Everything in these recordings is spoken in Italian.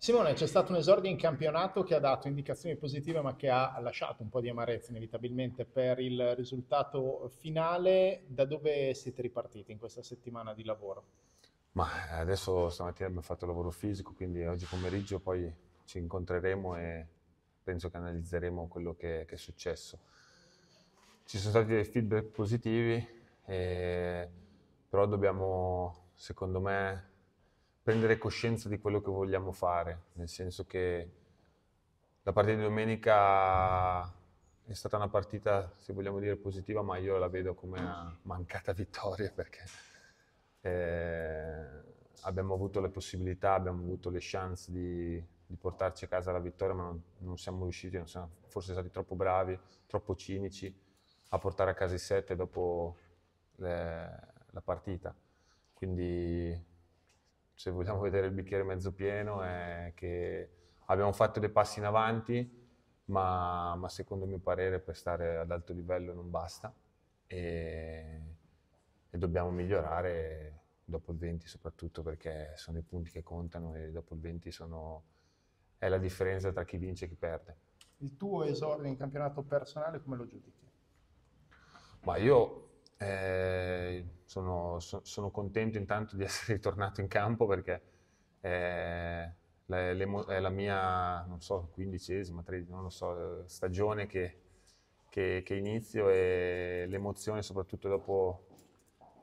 Simone, c'è stato un esordio in campionato che ha dato indicazioni positive ma che ha lasciato un po' di amarezza inevitabilmente per il risultato finale. Da dove siete ripartiti in questa settimana di lavoro? Ma adesso stamattina abbiamo fatto lavoro fisico, quindi oggi pomeriggio poi ci incontreremo e penso che analizzeremo quello che, che è successo. Ci sono stati dei feedback positivi, e, eh, però dobbiamo, secondo me, prendere coscienza di quello che vogliamo fare, nel senso che la partita di domenica è stata una partita, se vogliamo dire, positiva, ma io la vedo come una mancata vittoria perché eh, abbiamo avuto le possibilità, abbiamo avuto le chance di, di portarci a casa la vittoria, ma non, non siamo riusciti, non siamo forse stati troppo bravi, troppo cinici a portare a casa i sette dopo le, la partita. Quindi se vogliamo vedere il bicchiere mezzo pieno, è che abbiamo fatto dei passi in avanti, ma, ma secondo il mio parere per stare ad alto livello non basta e, e dobbiamo migliorare dopo il 20 soprattutto perché sono i punti che contano e dopo il 20 sono, è la differenza tra chi vince e chi perde. Il tuo esordio in campionato personale come lo giudichi? Ma io eh, sono, so, sono, contento intanto di essere ritornato in campo perché eh, le, le, è la mia, non so, quindicesima, non so, stagione che, che, che, inizio e l'emozione, soprattutto dopo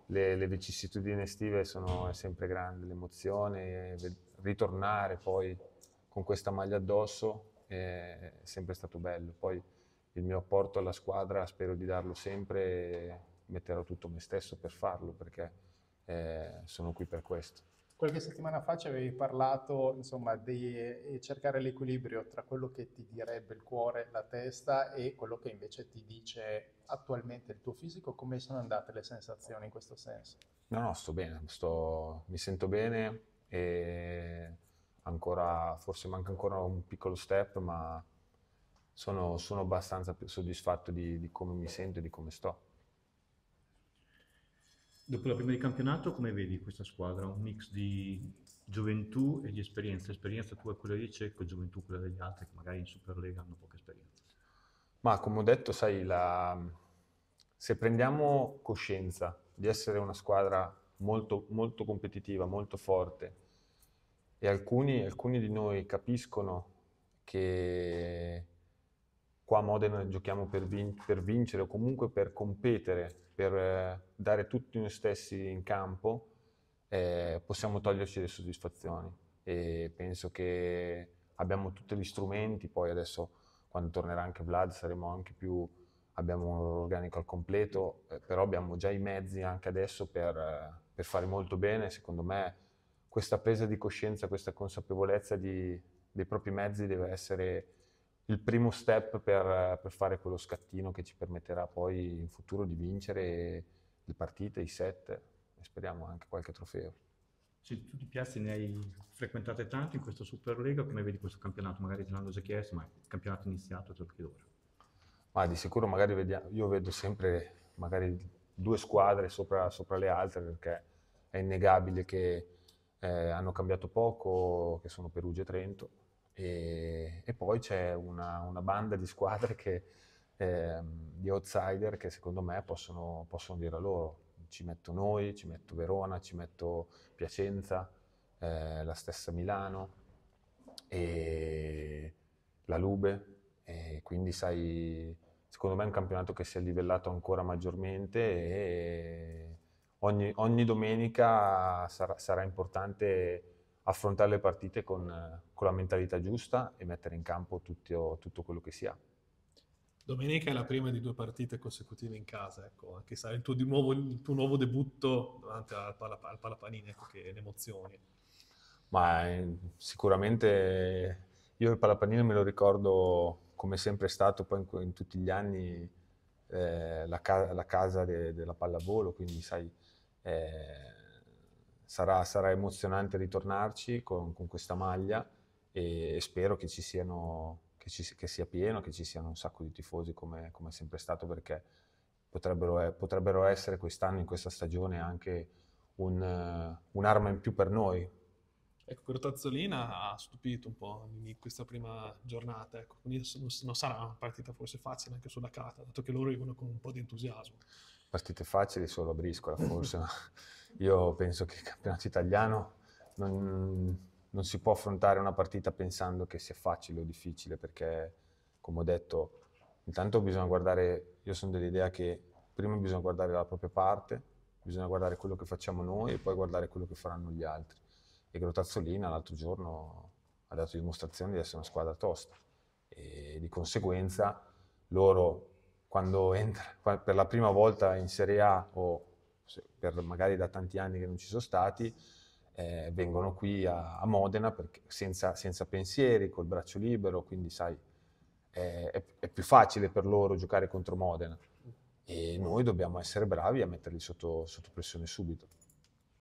le, le vicissitudini estive, sono, è sempre grande. L'emozione, ritornare poi con questa maglia addosso è sempre stato bello. Poi il mio apporto alla squadra spero di darlo sempre metterò tutto me stesso per farlo perché eh, sono qui per questo. Qualche settimana fa ci avevi parlato insomma, di eh, cercare l'equilibrio tra quello che ti direbbe il cuore, la testa e quello che invece ti dice attualmente il tuo fisico. Come sono andate le sensazioni in questo senso? No, no, sto bene, sto, mi sento bene e ancora, forse manca ancora un piccolo step, ma sono, sono abbastanza soddisfatto di, di come mi sento e di come sto. Dopo la prima di campionato, come vedi questa squadra? Un mix di gioventù e di esperienza. L'esperienza tua è quella di Cecco, gioventù quella degli altri che magari in Superlega hanno poca esperienza. Ma come ho detto, sai, la... se prendiamo coscienza di essere una squadra molto, molto competitiva, molto forte, e alcuni, alcuni di noi capiscono che qua a Modena giochiamo per, vin- per vincere o comunque per competere, per eh, dare tutti noi stessi in campo, eh, possiamo toglierci le soddisfazioni e penso che abbiamo tutti gli strumenti, poi adesso quando tornerà anche Vlad saremo anche più, abbiamo l'organico al completo, eh, però abbiamo già i mezzi anche adesso per, eh, per fare molto bene, secondo me questa presa di coscienza, questa consapevolezza di, dei propri mezzi deve essere il primo step per, per, fare quello scattino che ci permetterà poi in futuro di vincere le partite, i set e speriamo anche qualche trofeo. Sì, tu di piazze ne hai frequentate tante in questa Superlega, come vedi questo campionato? Magari te l'hanno già chiesto, ma il campionato iniziato, te lo chiedo ora. Ma di sicuro magari vediamo, io vedo sempre magari due squadre sopra, sopra le altre perché è innegabile che eh, hanno cambiato poco, che sono Perugia e Trento, e, e poi c'è una, una, banda di squadre che, eh, di outsider che secondo me possono, possono dire a loro. Ci metto noi, ci metto Verona, ci metto Piacenza, eh, la stessa Milano e la Lube. E quindi sai, secondo me è un campionato che si è livellato ancora maggiormente e ogni, ogni domenica sarà, sarà importante affrontare le partite con, con la mentalità giusta e mettere in campo tutto, tutto, quello che si ha. Domenica è la prima di due partite consecutive in casa, ecco, anche sarà il, il tuo, nuovo, debutto davanti al, pala, al Palapanini, ecco, che le emozioni. Ma eh, sicuramente io il Palapanini me lo ricordo come sempre è stato poi in, in tutti gli anni eh, la, la, casa de- della pallavolo, quindi sai, eh, sarà, sarà emozionante ritornarci con, con questa maglia e, e, spero che ci siano, che, ci, che, sia pieno, che ci siano un sacco di tifosi come, come è sempre stato perché potrebbero, eh, potrebbero essere quest'anno, in questa stagione, anche un, eh, un'arma in più per noi, Ecco, Tazzolina ha stupito un po' in questa prima giornata, ecco. quindi non sarà una partita forse facile anche sulla carta, dato che loro arrivano con un po' di entusiasmo partite facili solo a briscola forse. Io penso che il campionato italiano non, non, si può affrontare una partita pensando che sia facile o difficile perché, come ho detto, intanto bisogna guardare, io sono dell'idea che prima bisogna guardare la propria parte, bisogna guardare quello che facciamo noi e poi guardare quello che faranno gli altri. E Grotazzolina l'altro giorno ha dato dimostrazione di essere una squadra tosta e di conseguenza loro quando entra per la prima volta in Serie A o per magari da tanti anni che non ci sono stati, eh, vengono qui a, a Modena perché, senza, senza, pensieri, col braccio libero, quindi sai, è, è, è, più facile per loro giocare contro Modena. E noi dobbiamo essere bravi a metterli sotto, sotto pressione subito.